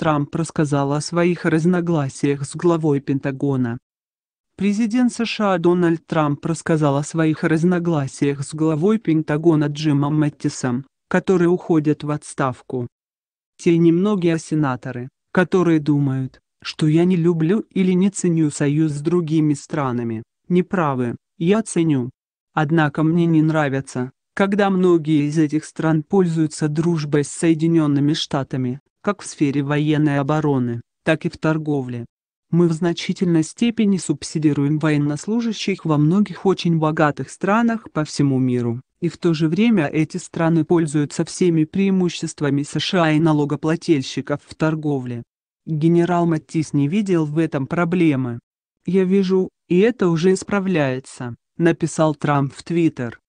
Трамп рассказал о своих разногласиях с главой Пентагона. Президент США Дональд Трамп рассказал о своих разногласиях с главой Пентагона Джимом Мэттисом, которые уходят в отставку. Те немногие сенаторы, которые думают, что я не люблю или не ценю союз с другими странами, неправы, я ценю. Однако мне не нравится, когда многие из этих стран пользуются дружбой с Соединенными Штатами, как в сфере военной обороны, так и в торговле. Мы в значительной степени субсидируем военнослужащих во многих очень богатых странах по всему миру, и в то же время эти страны пользуются всеми преимуществами США и налогоплательщиков в торговле. Генерал Маттис не видел в этом проблемы. «Я вижу, и это уже исправляется», — написал Трамп в Твиттер.